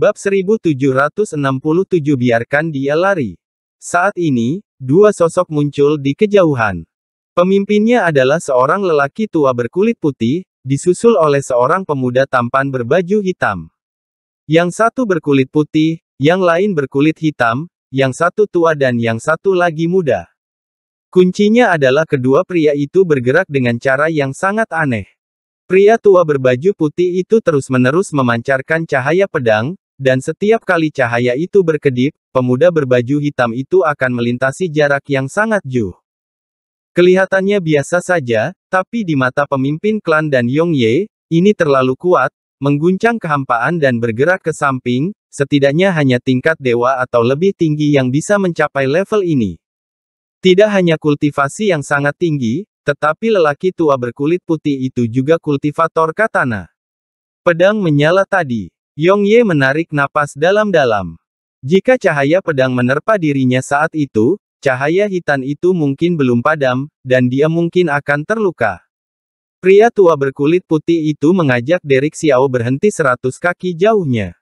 Bab 1767 Biarkan dia lari. Saat ini, dua sosok muncul di kejauhan. Pemimpinnya adalah seorang lelaki tua berkulit putih, disusul oleh seorang pemuda tampan berbaju hitam. Yang satu berkulit putih, yang lain berkulit hitam, yang satu tua dan yang satu lagi muda. Kuncinya adalah kedua pria itu bergerak dengan cara yang sangat aneh. Pria tua berbaju putih itu terus-menerus memancarkan cahaya pedang, dan setiap kali cahaya itu berkedip, pemuda berbaju hitam itu akan melintasi jarak yang sangat jauh. Kelihatannya biasa saja, tapi di mata pemimpin klan dan Yong Ye, ini terlalu kuat, mengguncang kehampaan dan bergerak ke samping, setidaknya hanya tingkat dewa atau lebih tinggi yang bisa mencapai level ini. Tidak hanya kultivasi yang sangat tinggi, tetapi lelaki tua berkulit putih itu juga kultivator katana. Pedang menyala tadi. Yong Ye menarik napas dalam-dalam. Jika cahaya pedang menerpa dirinya saat itu, cahaya hitam itu mungkin belum padam, dan dia mungkin akan terluka. Pria tua berkulit putih itu mengajak Derek Xiao berhenti seratus kaki jauhnya.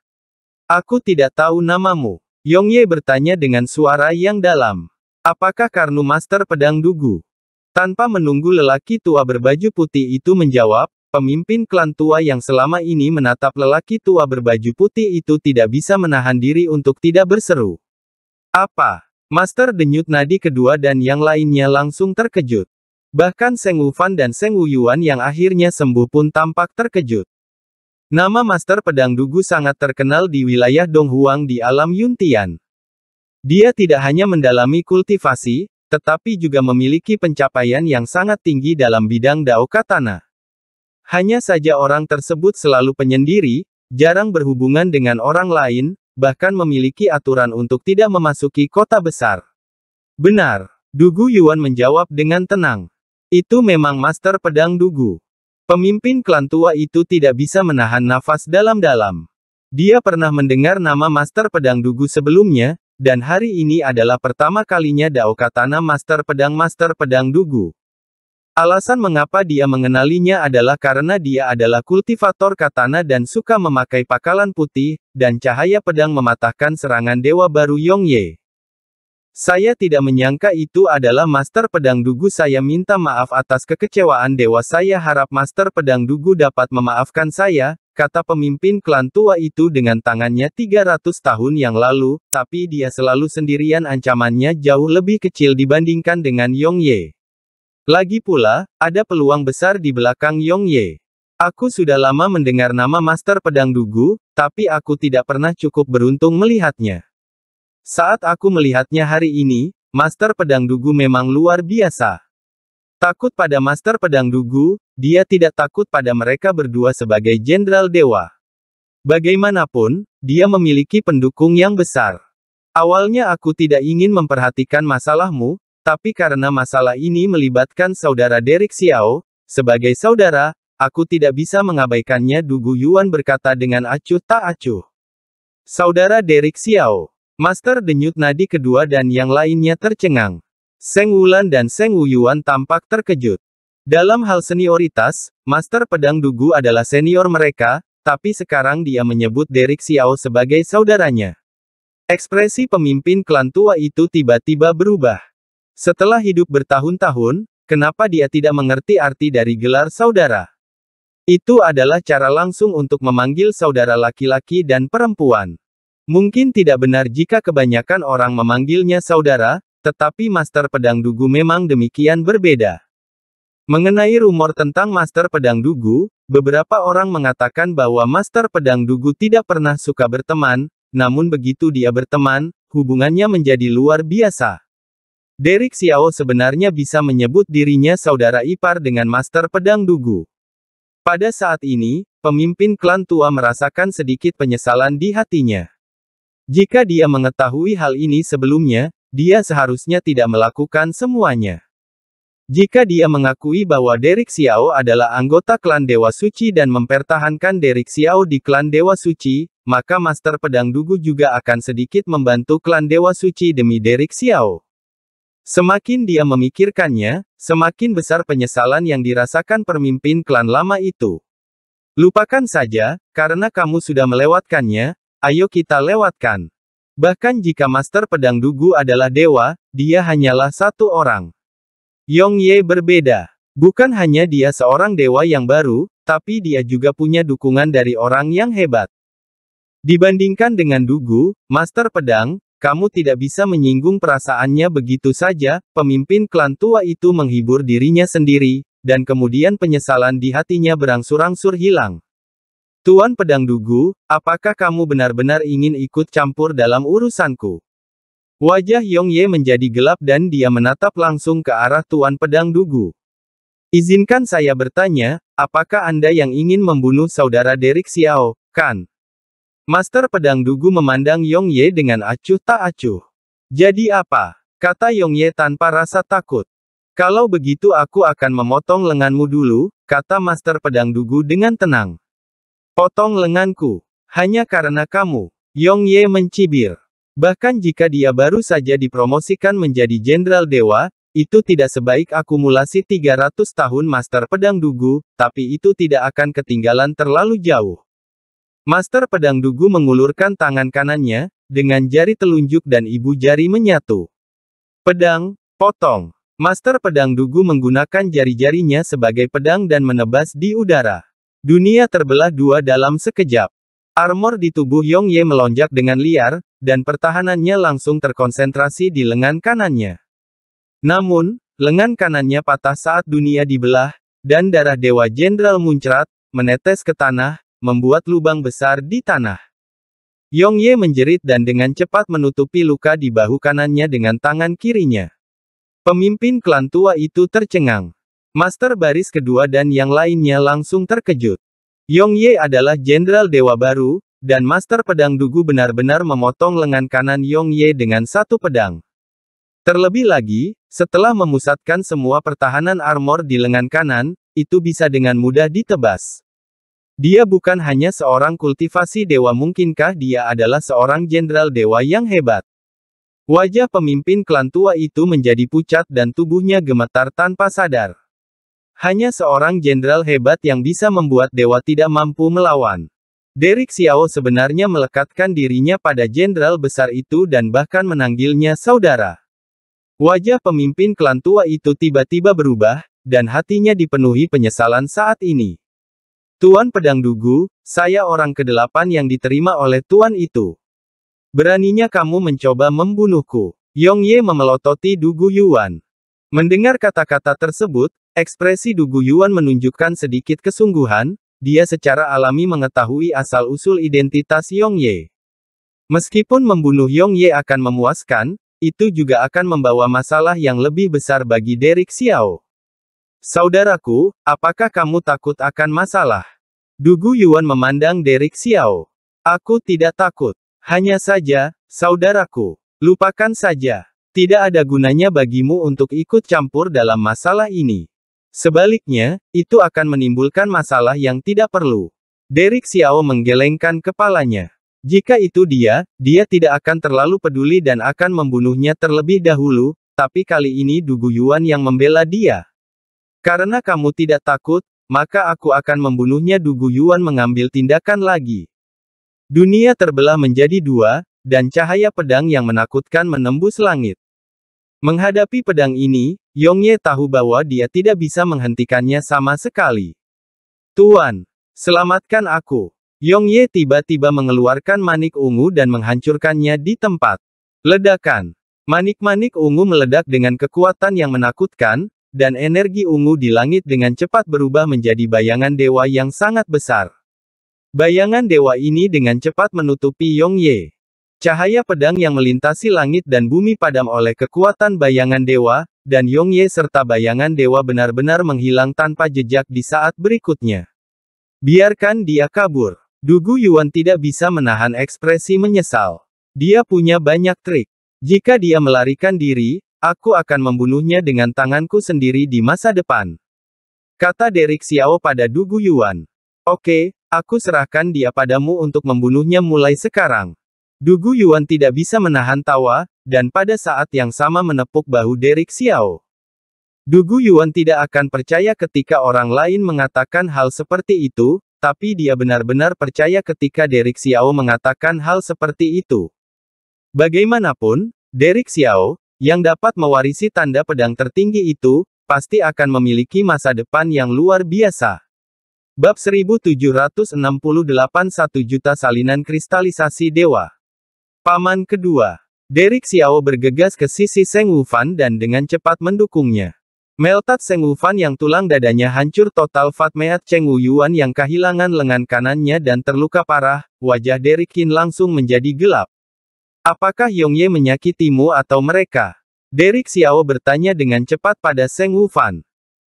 Aku tidak tahu namamu. Yong Ye bertanya dengan suara yang dalam. Apakah Karnu Master Pedang Dugu? Tanpa menunggu lelaki tua berbaju putih itu menjawab, Pemimpin klan tua yang selama ini menatap lelaki tua berbaju putih itu tidak bisa menahan diri untuk tidak berseru. Apa? Master denyut nadi kedua dan yang lainnya langsung terkejut. Bahkan Seng Wufan dan Seng Wuyuan yang akhirnya sembuh pun tampak terkejut. Nama Master Pedang Dugu sangat terkenal di wilayah Donghuang di alam Yuntian. Dia tidak hanya mendalami kultivasi, tetapi juga memiliki pencapaian yang sangat tinggi dalam bidang Dao Katana. Hanya saja orang tersebut selalu penyendiri, jarang berhubungan dengan orang lain, bahkan memiliki aturan untuk tidak memasuki kota besar. Benar, Dugu Yuan menjawab dengan tenang. Itu memang master pedang Dugu. Pemimpin klan tua itu tidak bisa menahan nafas dalam-dalam. Dia pernah mendengar nama master pedang Dugu sebelumnya, dan hari ini adalah pertama kalinya Dao Katana master pedang master pedang Dugu. Alasan mengapa dia mengenalinya adalah karena dia adalah kultivator katana dan suka memakai pakalan putih, dan cahaya pedang mematahkan serangan dewa baru Yongye. Saya tidak menyangka itu adalah Master Pedang Dugu saya minta maaf atas kekecewaan dewa saya harap Master Pedang Dugu dapat memaafkan saya, kata pemimpin klan tua itu dengan tangannya 300 tahun yang lalu, tapi dia selalu sendirian ancamannya jauh lebih kecil dibandingkan dengan Yongye. Lagi pula, ada peluang besar di belakang Yong Ye. Aku sudah lama mendengar nama Master Pedang Dugu, tapi aku tidak pernah cukup beruntung melihatnya. Saat aku melihatnya hari ini, Master Pedang Dugu memang luar biasa. Takut pada Master Pedang Dugu, dia tidak takut pada mereka berdua sebagai Jenderal Dewa. Bagaimanapun, dia memiliki pendukung yang besar. Awalnya aku tidak ingin memperhatikan masalahmu, tapi karena masalah ini melibatkan saudara Derek Xiao, sebagai saudara, aku tidak bisa mengabaikannya Dugu Yuan berkata dengan acuh tak acuh. Saudara Derek Xiao, Master denyut nadi kedua dan yang lainnya tercengang. Seng Wulan dan Seng Wuyuan tampak terkejut. Dalam hal senioritas, Master Pedang Dugu adalah senior mereka, tapi sekarang dia menyebut Derek Xiao sebagai saudaranya. Ekspresi pemimpin klan tua itu tiba-tiba berubah. Setelah hidup bertahun-tahun, kenapa dia tidak mengerti arti dari gelar saudara? Itu adalah cara langsung untuk memanggil saudara laki-laki dan perempuan. Mungkin tidak benar jika kebanyakan orang memanggilnya saudara, tetapi Master Pedang Dugu memang demikian berbeda. Mengenai rumor tentang Master Pedang Dugu, beberapa orang mengatakan bahwa Master Pedang Dugu tidak pernah suka berteman, namun begitu dia berteman, hubungannya menjadi luar biasa. Derek Xiao sebenarnya bisa menyebut dirinya saudara ipar dengan Master Pedang Dugu. Pada saat ini, pemimpin klan tua merasakan sedikit penyesalan di hatinya. Jika dia mengetahui hal ini sebelumnya, dia seharusnya tidak melakukan semuanya. Jika dia mengakui bahwa Derek Xiao adalah anggota klan Dewa Suci dan mempertahankan Derek Xiao di klan Dewa Suci, maka Master Pedang Dugu juga akan sedikit membantu klan Dewa Suci demi Derek Xiao. Semakin dia memikirkannya, semakin besar penyesalan yang dirasakan pemimpin klan lama itu. Lupakan saja, karena kamu sudah melewatkannya, ayo kita lewatkan. Bahkan jika Master Pedang Dugu adalah dewa, dia hanyalah satu orang. Yong Ye berbeda. Bukan hanya dia seorang dewa yang baru, tapi dia juga punya dukungan dari orang yang hebat. Dibandingkan dengan Dugu, Master Pedang, kamu tidak bisa menyinggung perasaannya begitu saja, pemimpin klan tua itu menghibur dirinya sendiri, dan kemudian penyesalan di hatinya berangsur-angsur hilang. Tuan Pedang Dugu, apakah kamu benar-benar ingin ikut campur dalam urusanku? Wajah Yong Ye menjadi gelap dan dia menatap langsung ke arah Tuan Pedang Dugu. Izinkan saya bertanya, apakah Anda yang ingin membunuh saudara Derek Xiao, kan? Master pedang Dugu memandang Yong Ye dengan acuh tak acuh. Jadi apa? Kata Yong Ye tanpa rasa takut. Kalau begitu aku akan memotong lenganmu dulu, kata Master pedang Dugu dengan tenang. Potong lenganku. Hanya karena kamu. Yong Ye mencibir. Bahkan jika dia baru saja dipromosikan menjadi Jenderal Dewa, itu tidak sebaik akumulasi 300 tahun Master Pedang Dugu, tapi itu tidak akan ketinggalan terlalu jauh. Master Pedang Dugu mengulurkan tangan kanannya, dengan jari telunjuk dan ibu jari menyatu. Pedang, potong. Master Pedang Dugu menggunakan jari-jarinya sebagai pedang dan menebas di udara. Dunia terbelah dua dalam sekejap. Armor di tubuh Yong Ye melonjak dengan liar, dan pertahanannya langsung terkonsentrasi di lengan kanannya. Namun, lengan kanannya patah saat dunia dibelah, dan darah Dewa Jenderal muncrat, menetes ke tanah, membuat lubang besar di tanah. Yong Ye menjerit dan dengan cepat menutupi luka di bahu kanannya dengan tangan kirinya. Pemimpin klan tua itu tercengang. Master baris kedua dan yang lainnya langsung terkejut. Yong Ye adalah jenderal dewa baru, dan master pedang dugu benar-benar memotong lengan kanan Yong Ye dengan satu pedang. Terlebih lagi, setelah memusatkan semua pertahanan armor di lengan kanan, itu bisa dengan mudah ditebas. Dia bukan hanya seorang kultivasi dewa mungkinkah dia adalah seorang jenderal dewa yang hebat. Wajah pemimpin klan tua itu menjadi pucat dan tubuhnya gemetar tanpa sadar. Hanya seorang jenderal hebat yang bisa membuat dewa tidak mampu melawan. Derek Xiao sebenarnya melekatkan dirinya pada jenderal besar itu dan bahkan menanggilnya saudara. Wajah pemimpin klan tua itu tiba-tiba berubah, dan hatinya dipenuhi penyesalan saat ini. Tuan Pedang Dugu, saya orang kedelapan yang diterima oleh Tuan itu. Beraninya kamu mencoba membunuhku. Yong Ye memelototi Dugu Yuan. Mendengar kata-kata tersebut, ekspresi Dugu Yuan menunjukkan sedikit kesungguhan, dia secara alami mengetahui asal-usul identitas Yong Ye. Meskipun membunuh Yong Ye akan memuaskan, itu juga akan membawa masalah yang lebih besar bagi Derek Xiao. Saudaraku, apakah kamu takut akan masalah? Dugu Yuan memandang Derek Xiao. Aku tidak takut. Hanya saja, saudaraku, lupakan saja. Tidak ada gunanya bagimu untuk ikut campur dalam masalah ini. Sebaliknya, itu akan menimbulkan masalah yang tidak perlu. Derek Xiao menggelengkan kepalanya. Jika itu dia, dia tidak akan terlalu peduli dan akan membunuhnya terlebih dahulu, tapi kali ini Dugu Yuan yang membela dia. Karena kamu tidak takut, maka aku akan membunuhnya Dugu Yuan mengambil tindakan lagi. Dunia terbelah menjadi dua, dan cahaya pedang yang menakutkan menembus langit. Menghadapi pedang ini, Yong Ye tahu bahwa dia tidak bisa menghentikannya sama sekali. Tuan, selamatkan aku. Yong Ye tiba-tiba mengeluarkan manik ungu dan menghancurkannya di tempat. Ledakan. Manik-manik ungu meledak dengan kekuatan yang menakutkan, dan energi ungu di langit dengan cepat berubah menjadi bayangan dewa yang sangat besar. Bayangan dewa ini dengan cepat menutupi Yong Ye. Cahaya pedang yang melintasi langit dan bumi padam oleh kekuatan bayangan dewa, dan Yong Ye serta bayangan dewa benar-benar menghilang tanpa jejak di saat berikutnya. Biarkan dia kabur. Dugu Yuan tidak bisa menahan ekspresi menyesal. Dia punya banyak trik. Jika dia melarikan diri, Aku akan membunuhnya dengan tanganku sendiri di masa depan. Kata Derek Xiao pada Dugu Yuan. Oke, aku serahkan dia padamu untuk membunuhnya mulai sekarang. Dugu Yuan tidak bisa menahan tawa, dan pada saat yang sama menepuk bahu Derek Xiao. Dugu Yuan tidak akan percaya ketika orang lain mengatakan hal seperti itu, tapi dia benar-benar percaya ketika Derek Xiao mengatakan hal seperti itu. Bagaimanapun, Derek Xiao, yang dapat mewarisi tanda pedang tertinggi itu, pasti akan memiliki masa depan yang luar biasa. Bab 1768 1 juta salinan kristalisasi dewa. Paman kedua, Derek Xiao bergegas ke sisi Seng Wufan dan dengan cepat mendukungnya. Meltat Seng Wufan yang tulang dadanya hancur total Fatmeat Cheng Wuyuan yang kehilangan lengan kanannya dan terluka parah, wajah Derek Qin langsung menjadi gelap. Apakah Yong Ye menyakitimu atau mereka? Derek Xiao bertanya dengan cepat pada Seng Wufan.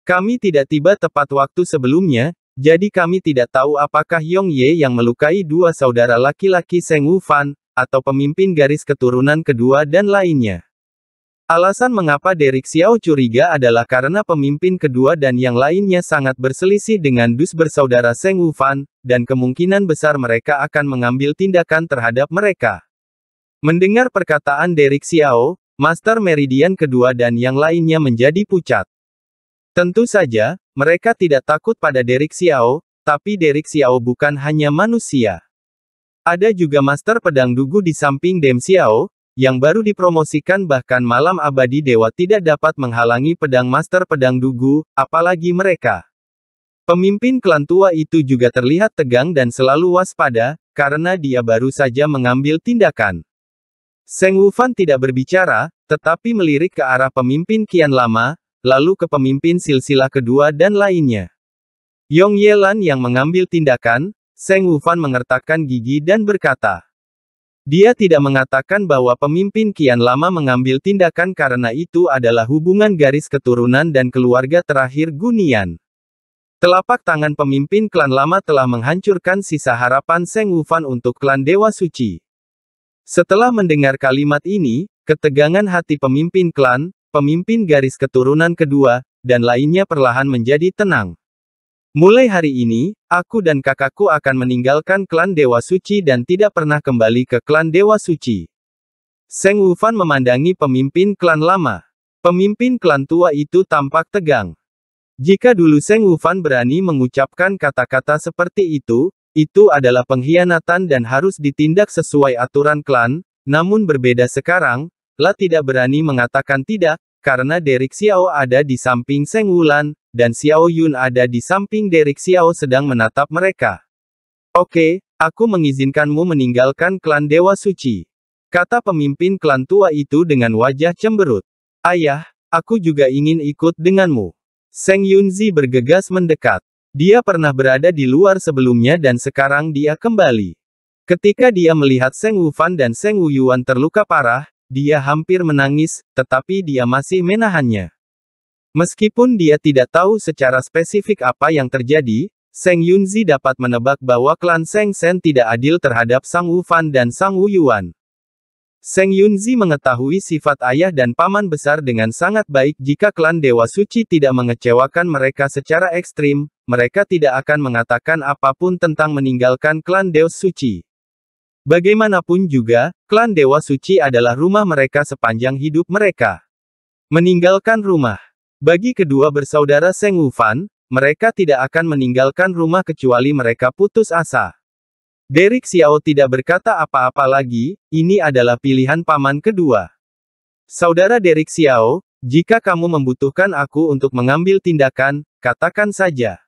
Kami tidak tiba tepat waktu sebelumnya, jadi kami tidak tahu apakah Yong Ye yang melukai dua saudara laki-laki Seng Wufan, atau pemimpin garis keturunan kedua dan lainnya. Alasan mengapa Derek Xiao curiga adalah karena pemimpin kedua dan yang lainnya sangat berselisih dengan dus bersaudara Seng Wufan, dan kemungkinan besar mereka akan mengambil tindakan terhadap mereka. Mendengar perkataan Derek Xiao, Master Meridian kedua dan yang lainnya menjadi pucat. Tentu saja, mereka tidak takut pada Derek Xiao, tapi Derek Xiao bukan hanya manusia. Ada juga Master Pedang Dugu di samping Dem Xiao, yang baru dipromosikan bahkan malam abadi dewa tidak dapat menghalangi pedang Master Pedang Dugu, apalagi mereka. Pemimpin klan tua itu juga terlihat tegang dan selalu waspada, karena dia baru saja mengambil tindakan. Seng Wufan tidak berbicara, tetapi melirik ke arah pemimpin kian lama, lalu ke pemimpin silsilah kedua dan lainnya. Yong Yelan yang mengambil tindakan, Seng Wufan mengertakkan gigi dan berkata. Dia tidak mengatakan bahwa pemimpin kian lama mengambil tindakan karena itu adalah hubungan garis keturunan dan keluarga terakhir Gunian. Telapak tangan pemimpin klan lama telah menghancurkan sisa harapan Seng Wufan untuk klan Dewa Suci. Setelah mendengar kalimat ini, ketegangan hati pemimpin klan, pemimpin garis keturunan kedua, dan lainnya perlahan menjadi tenang. Mulai hari ini, aku dan kakakku akan meninggalkan klan Dewa Suci dan tidak pernah kembali ke klan Dewa Suci. Seng Wufan memandangi pemimpin klan lama. Pemimpin klan tua itu tampak tegang. Jika dulu Seng Wufan berani mengucapkan kata-kata seperti itu, itu adalah pengkhianatan dan harus ditindak sesuai aturan klan, namun berbeda sekarang, La tidak berani mengatakan tidak, karena Derek Xiao ada di samping Seng Wulan, dan Xiao Yun ada di samping Derek Xiao sedang menatap mereka. Oke, aku mengizinkanmu meninggalkan klan Dewa Suci. Kata pemimpin klan tua itu dengan wajah cemberut. Ayah, aku juga ingin ikut denganmu. Seng Yunzi bergegas mendekat. Dia pernah berada di luar sebelumnya dan sekarang dia kembali. Ketika dia melihat Seng Wufan dan Seng Wuyuan terluka parah, dia hampir menangis, tetapi dia masih menahannya. Meskipun dia tidak tahu secara spesifik apa yang terjadi, Seng Yunzi dapat menebak bahwa klan Seng Sen tidak adil terhadap Sang Wufan dan Sang Wuyuan. Seng Yunzi mengetahui sifat ayah dan paman besar dengan sangat baik jika klan Dewa Suci tidak mengecewakan mereka secara ekstrim, mereka tidak akan mengatakan apapun tentang meninggalkan klan Dewa Suci. Bagaimanapun juga, klan Dewa Suci adalah rumah mereka sepanjang hidup mereka. Meninggalkan rumah. Bagi kedua bersaudara Seng Wufan, mereka tidak akan meninggalkan rumah kecuali mereka putus asa. Derek Xiao tidak berkata apa-apa lagi, ini adalah pilihan paman kedua. Saudara Derek Xiao, jika kamu membutuhkan aku untuk mengambil tindakan, katakan saja.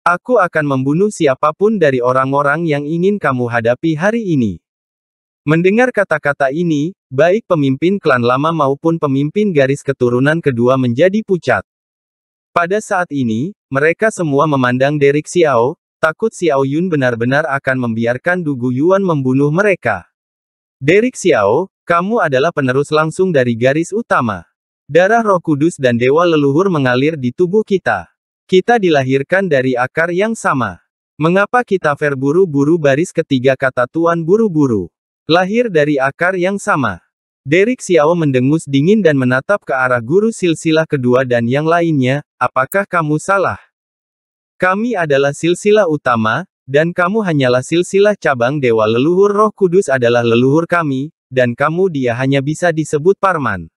Aku akan membunuh siapapun dari orang-orang yang ingin kamu hadapi hari ini. Mendengar kata-kata ini, baik pemimpin klan lama maupun pemimpin garis keturunan kedua menjadi pucat. Pada saat ini, mereka semua memandang Derek Xiao, Takut Xiao Yun benar-benar akan membiarkan Dugu Yuan membunuh mereka. Derek Xiao, kamu adalah penerus langsung dari garis utama. Darah roh kudus dan dewa leluhur mengalir di tubuh kita. Kita dilahirkan dari akar yang sama. Mengapa kita verburu-buru baris ketiga kata Tuan buru-buru? Lahir dari akar yang sama. Derek Xiao mendengus dingin dan menatap ke arah guru silsilah kedua dan yang lainnya, apakah kamu salah? Kami adalah silsilah utama, dan kamu hanyalah silsilah cabang dewa leluhur roh kudus adalah leluhur kami, dan kamu dia hanya bisa disebut Parman.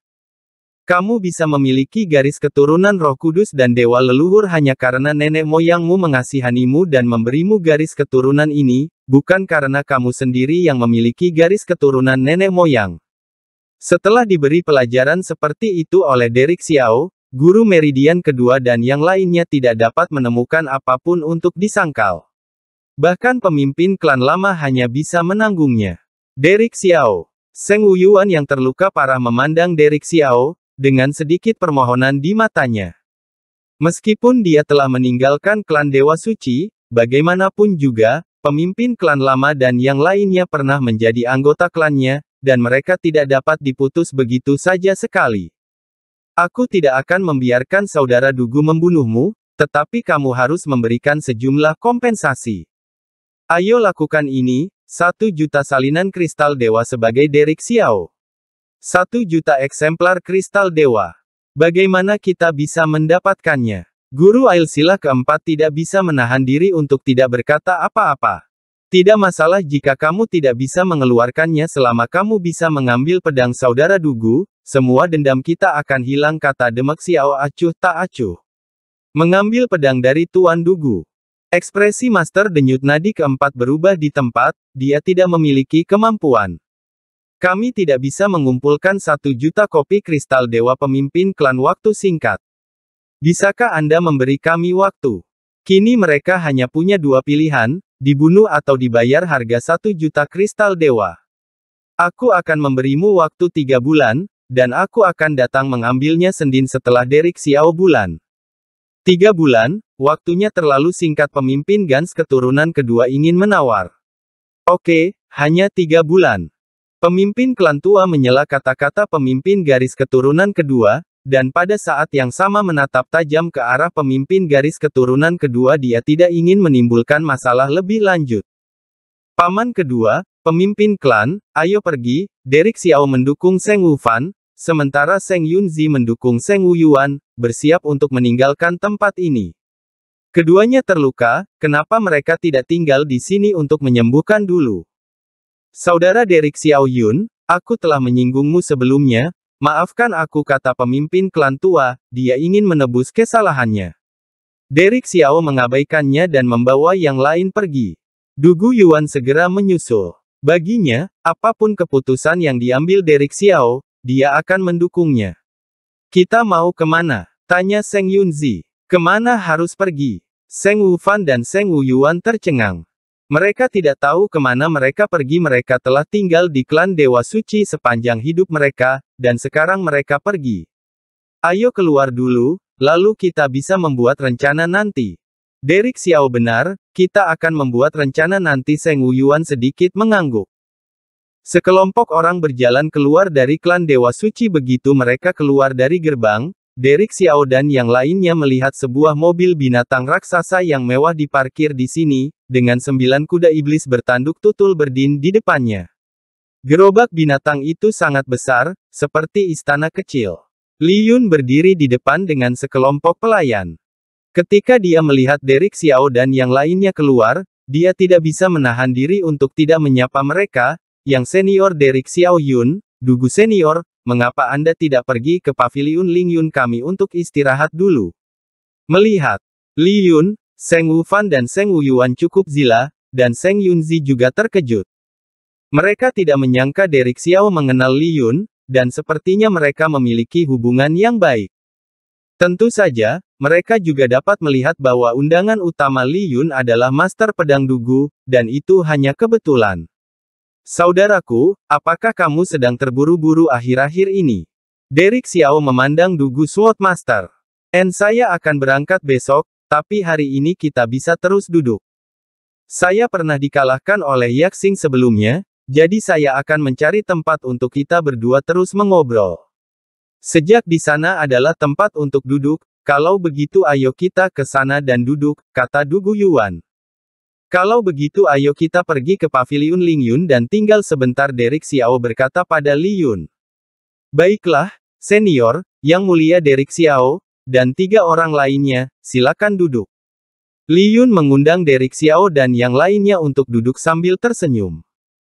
Kamu bisa memiliki garis keturunan roh kudus dan dewa leluhur hanya karena nenek moyangmu mengasihanimu dan memberimu garis keturunan ini, bukan karena kamu sendiri yang memiliki garis keturunan nenek moyang. Setelah diberi pelajaran seperti itu oleh Derek Xiao, Guru meridian kedua dan yang lainnya tidak dapat menemukan apapun untuk disangkal. Bahkan pemimpin klan lama hanya bisa menanggungnya. Derek Xiao. Seng Wuyuan yang terluka parah memandang Derek Xiao, dengan sedikit permohonan di matanya. Meskipun dia telah meninggalkan klan Dewa Suci, bagaimanapun juga, pemimpin klan lama dan yang lainnya pernah menjadi anggota klannya, dan mereka tidak dapat diputus begitu saja sekali. Aku tidak akan membiarkan saudara Dugu membunuhmu, tetapi kamu harus memberikan sejumlah kompensasi. Ayo lakukan ini, satu juta salinan kristal dewa sebagai Derek Xiao. satu juta eksemplar kristal dewa. Bagaimana kita bisa mendapatkannya? Guru Ailsilah keempat tidak bisa menahan diri untuk tidak berkata apa-apa. Tidak masalah jika kamu tidak bisa mengeluarkannya selama kamu bisa mengambil pedang saudara Dugu, semua dendam kita akan hilang kata Demak Xiao Acuh tak acuh. Mengambil pedang dari Tuan Dugu. Ekspresi master denyut nadi keempat berubah di tempat, dia tidak memiliki kemampuan. Kami tidak bisa mengumpulkan satu juta kopi kristal dewa pemimpin klan waktu singkat. Bisakah Anda memberi kami waktu? Kini mereka hanya punya dua pilihan, Dibunuh atau dibayar harga satu juta kristal dewa. Aku akan memberimu waktu tiga bulan, dan aku akan datang mengambilnya sendin setelah Derek Xiao bulan. Tiga bulan, waktunya terlalu singkat pemimpin Gans keturunan kedua ingin menawar. Oke, hanya tiga bulan. Pemimpin klan tua menyela kata-kata pemimpin garis keturunan kedua, dan pada saat yang sama menatap tajam ke arah pemimpin garis keturunan kedua dia tidak ingin menimbulkan masalah lebih lanjut. Paman kedua, pemimpin klan, ayo pergi, Derek Xiao mendukung Seng Wufan, sementara Seng Yunzi mendukung Seng Wuyuan, bersiap untuk meninggalkan tempat ini. Keduanya terluka, kenapa mereka tidak tinggal di sini untuk menyembuhkan dulu? Saudara Derek Xiao Yun, aku telah menyinggungmu sebelumnya, Maafkan aku kata pemimpin klan tua, dia ingin menebus kesalahannya. Derek Xiao mengabaikannya dan membawa yang lain pergi. Dugu Yuan segera menyusul. Baginya, apapun keputusan yang diambil Derek Xiao, dia akan mendukungnya. Kita mau kemana? Tanya Seng Yunzi. Kemana harus pergi? Seng Wufan dan Seng Wuyuan tercengang. Mereka tidak tahu kemana mereka pergi mereka telah tinggal di klan Dewa Suci sepanjang hidup mereka, dan sekarang mereka pergi. Ayo keluar dulu, lalu kita bisa membuat rencana nanti. Derek Xiao benar, kita akan membuat rencana nanti Seng Wuyuan sedikit mengangguk. Sekelompok orang berjalan keluar dari klan Dewa Suci begitu mereka keluar dari gerbang, Derek Xiao dan yang lainnya melihat sebuah mobil binatang raksasa yang mewah diparkir di sini, dengan sembilan kuda iblis bertanduk tutul berdin di depannya. Gerobak binatang itu sangat besar, seperti istana kecil. Li Yun berdiri di depan dengan sekelompok pelayan. Ketika dia melihat Derek Xiao dan yang lainnya keluar, dia tidak bisa menahan diri untuk tidak menyapa mereka, yang senior Derek Xiao Yun, Dugu senior, mengapa Anda tidak pergi ke pavilion Ling Yun kami untuk istirahat dulu? Melihat, Li Yun, Seng Wufan dan Seng Wuyuan cukup zila, dan Seng Yunzi juga terkejut. Mereka tidak menyangka Derek Xiao mengenal Li Yun, dan sepertinya mereka memiliki hubungan yang baik. Tentu saja, mereka juga dapat melihat bahwa undangan utama Li Yun adalah Master Pedang Dugu, dan itu hanya kebetulan. Saudaraku, apakah kamu sedang terburu-buru akhir-akhir ini? Derek Xiao memandang Dugu Sword Master. En saya akan berangkat besok, tapi hari ini kita bisa terus duduk. Saya pernah dikalahkan oleh Yaxing sebelumnya, jadi saya akan mencari tempat untuk kita berdua terus mengobrol. Sejak di sana adalah tempat untuk duduk, kalau begitu ayo kita ke sana dan duduk, kata Dugu Yuan. Kalau begitu ayo kita pergi ke pavilion Ling Yun dan tinggal sebentar Derek Xiao berkata pada Li Yun. Baiklah, senior, yang mulia Derek Xiao, dan tiga orang lainnya, silakan duduk. Li Yun mengundang Derek Xiao dan yang lainnya untuk duduk sambil tersenyum.